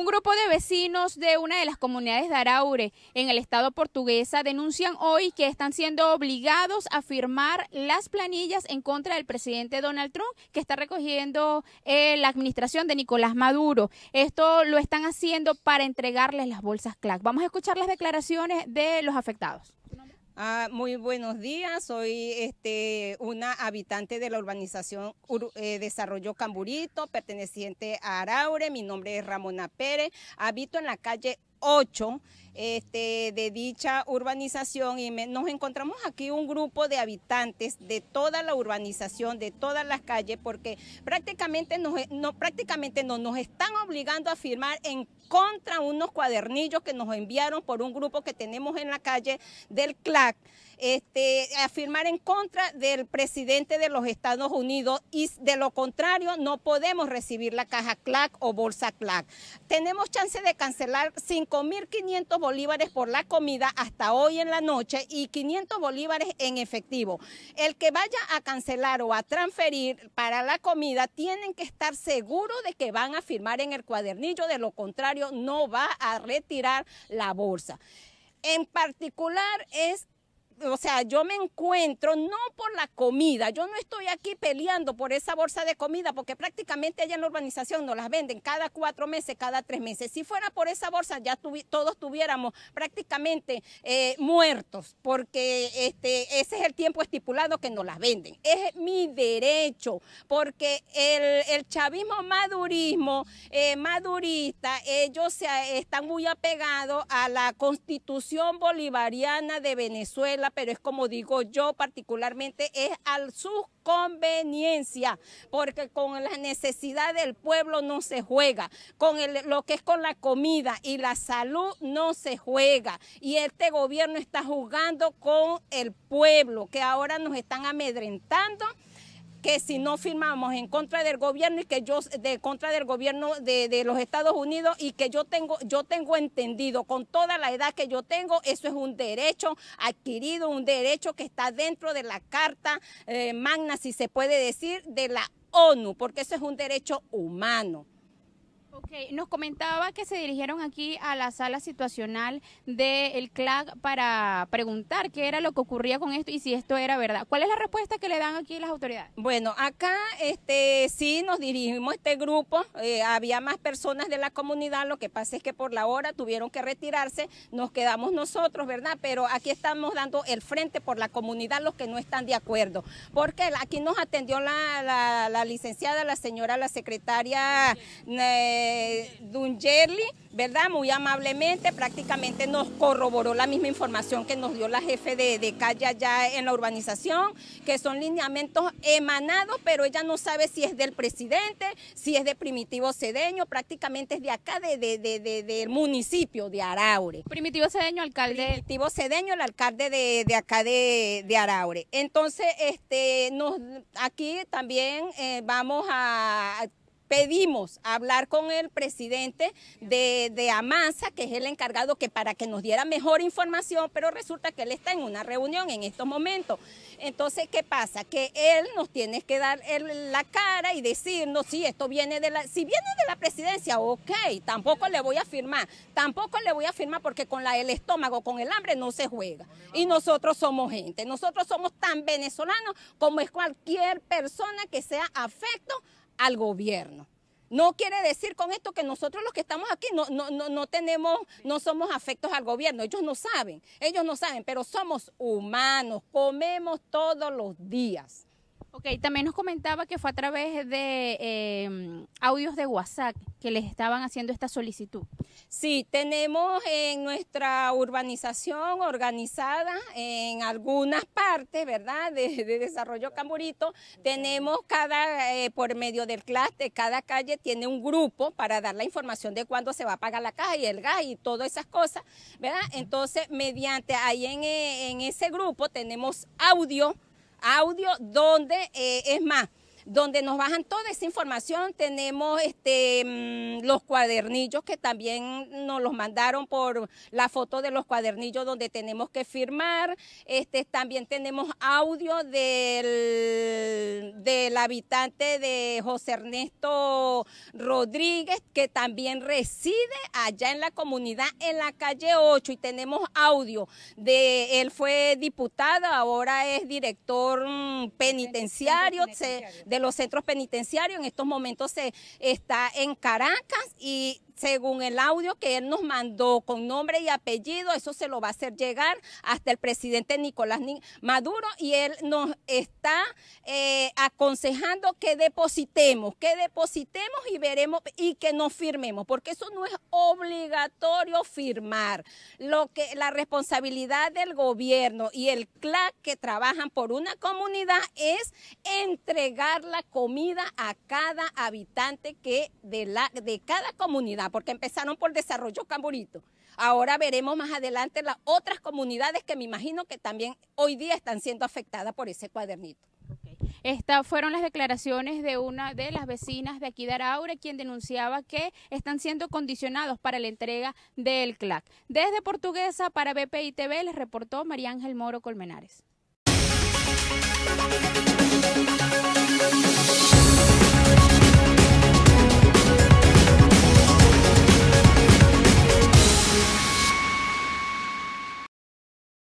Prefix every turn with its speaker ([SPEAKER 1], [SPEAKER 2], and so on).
[SPEAKER 1] Un grupo de vecinos de una de las comunidades de Araure en el estado portuguesa denuncian hoy que están siendo obligados a firmar las planillas en contra del presidente Donald Trump que está recogiendo eh, la administración de Nicolás Maduro. Esto lo están haciendo para entregarles las bolsas CLAC. Vamos a escuchar las declaraciones de los afectados.
[SPEAKER 2] Ah, muy buenos días, soy este, una habitante de la urbanización eh, Desarrollo Camburito, perteneciente a Araure, mi nombre es Ramona Pérez, habito en la calle 8 este, de dicha urbanización y nos encontramos aquí un grupo de habitantes de toda la urbanización, de todas las calles, porque prácticamente nos, e, no, prácticamente nos están obligando a firmar en contra unos cuadernillos que nos enviaron por un grupo que tenemos en la calle del CLAC, este, a firmar en contra del presidente de los Estados Unidos y de lo contrario no podemos recibir la caja CLAC o bolsa CLAC. Tenemos chance de cancelar 5.500 bolívares por la comida hasta hoy en la noche y 500 bolívares en efectivo. El que vaya a cancelar o a transferir para la comida tienen que estar seguros de que van a firmar en el cuadernillo, de lo contrario no va a retirar la bolsa. En particular es o sea, yo me encuentro no por la comida, yo no estoy aquí peleando por esa bolsa de comida, porque prácticamente allá en la urbanización nos las venden cada cuatro meses, cada tres meses. Si fuera por esa bolsa, ya todos tuviéramos prácticamente eh, muertos, porque este, ese es el tiempo estipulado que nos las venden. Es mi derecho, porque el, chavismo madurismo, eh, madurista, ellos se, eh, están muy apegados a la constitución bolivariana de Venezuela pero es como digo yo particularmente, es a sus conveniencia, porque con la necesidad del pueblo no se juega, con lo que es con la comida y la salud no se juega. Y este gobierno está jugando con el pueblo, que ahora nos están amedrentando si no firmamos en contra del gobierno y que yo de contra del gobierno de, los Estados Unidos y que yo tengo yo tengo entendido con toda la edad que yo tengo eso es un derecho adquirido un derecho que está dentro de la Carta eh, Magna si se puede decir de la ONU porque eso es un derecho humano
[SPEAKER 1] Ok, nos comentaba que se dirigieron aquí a la sala situacional del CLAC para preguntar qué era lo que ocurría con esto y si esto era verdad. ¿Cuál es la respuesta que le dan aquí las autoridades? Bueno, acá este, sí nos dirigimos este grupo, eh,
[SPEAKER 2] había más personas de la comunidad, lo que pasa es que por la hora tuvieron que retirarse, nos quedamos nosotros, ¿verdad? Pero aquí estamos dando el frente por la comunidad, los que no están de acuerdo, porque aquí nos atendió la, licenciada, la señora, la secretaria. Eh, eh, Dungerli, ¿verdad? Muy amablemente prácticamente nos corroboró la misma información que nos dio la jefe de, calle allá en la urbanización, que son lineamientos emanados, pero ella no sabe si es del presidente, si es de Primitivo Cedeño, prácticamente es de acá, de, del municipio de Araure. Primitivo Cedeño, alcalde. Primitivo Cedeño, el alcalde de, acá de, Araure. Entonces, este, nos, aquí también eh, vamos a pedimos hablar con el presidente de, de, que es el encargado que para que nos diera mejor información, pero resulta que él está en una reunión en estos momentos. Entonces, ¿qué pasa? Que él nos tiene que dar la cara y decirnos si esto viene de la, si viene de la presidencia, ok, tampoco le voy a firmar, tampoco le voy a firmar porque con el estómago, con el hambre no se juega. Y nosotros somos gente, nosotros somos tan venezolanos como es cualquier persona que sea afecto al gobierno. No quiere decir con esto que nosotros los que estamos aquí no, no, no, no, tenemos, no somos afectos al gobierno. Ellos no saben, ellos no saben, pero somos humanos, comemos todos los días.
[SPEAKER 1] Ok, también nos comentaba que fue a través de em, audios de WhatsApp que les estaban haciendo esta solicitud. Sí, tenemos en nuestra
[SPEAKER 2] urbanización organizada en algunas partes, ¿verdad? De, desarrollo Camburito, tenemos cada, eh, por medio del clúster, cada calle tiene un grupo para dar la información de cuándo se va a pagar la caja y el gas y todas esas cosas, ¿verdad? Entonces, mediante ahí eh, en ese grupo tenemos audio audio donde, eh, es más, donde nos bajan toda esa información. Tenemos este, mm, los cuadernillos que también nos los mandaron por la foto de los cuadernillos donde tenemos que firmar. Este, también tenemos audio del, del habitante de José Ernesto Rodríguez, que también reside allá en la comunidad, en la calle 8, y tenemos audio de él fue diputado, ahora es director mm, penitenciario de los centros penitenciarios. En estos momentos se está en Caracas y según el audio que él nos mandó con nombre y apellido, eso se lo va a hacer llegar hasta el presidente Nicolás Maduro y él nos está eh, aconsejando que depositemos, que depositemos y veremos y que nos firmemos, porque eso no es obligatorio firmar. Lo que la responsabilidad del gobierno y el CLAC que trabajan por una comunidad es entregar la comida a cada habitante que de la de cada comunidad porque empezaron por Desarrollo Camburito. Ahora veremos más adelante las otras comunidades que me imagino que también hoy día están siendo afectadas por ese cuadernito.
[SPEAKER 1] Estas fueron las declaraciones de una de las vecinas de aquí de Araure, quien denunciaba que están siendo condicionados para la entrega del CLAC. Desde Portuguesa para BPI TV les reportó María Ángel Moro Colmenares.